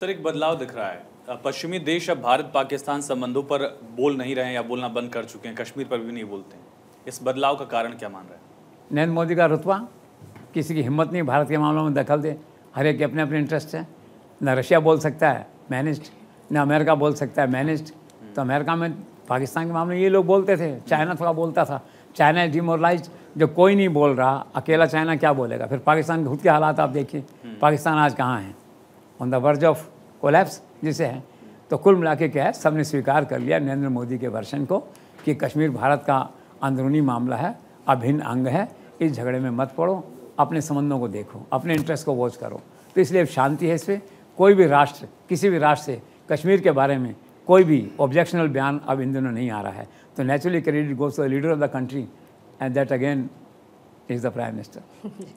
Sir एक बदलाव दिख रहा है पश्चिमी देश अब भारत पाकिस्तान संबंधों पर बोल नहीं रहे हैं या बोलना बंद कर चुके हैं कश्मीर पर भी नहीं बोलते हैं इस बदलाव का कारण क्या मान रहे हैं नरेंद्र मोदी का रुतबा किसी की हिम्मत नहीं भारत के मामलों में दखल दे हर एक के अपने अपने इंटरेस्ट हैं ना रशिया बोल सकता है मैनिस्ट ना अमेरिका बोल सकता है मैनिस्ट हम्म। तो अमेरिका में पाकिस्तान के मामले ये लोग बोलते थे चाइना थोड़ा बोलता था चाइना डिमोरलाइज जो कोई नहीं बोल रहा अकेला चाइना क्या बोलेगा फिर पाकिस्तान के खुद के हालात आप देखिए हम्म। पाकिस्तान आज कहाँ है on the verge of collapse जिसे हैं तो कुल मिला के क्या है सब ने स्वीकार कर लिया नरेंद्र मोदी के वर्षन को कि कश्मीर भारत का अंदरूनी मामला है अभिन्न अंग है इस झगड़े में मत पड़ो अपने संबंधों को देखो अपने इंटरेस्ट को वॉच करो तो इसलिए शांति है इसमें कोई भी राष्ट्र किसी भी राष्ट्र से कश्मीर के बारे में कोई भी ऑब्जेक्शनल बयान अब इन दिनों नहीं आ रहा है तो naturally credit goes the leader of the country and that again is the prime minister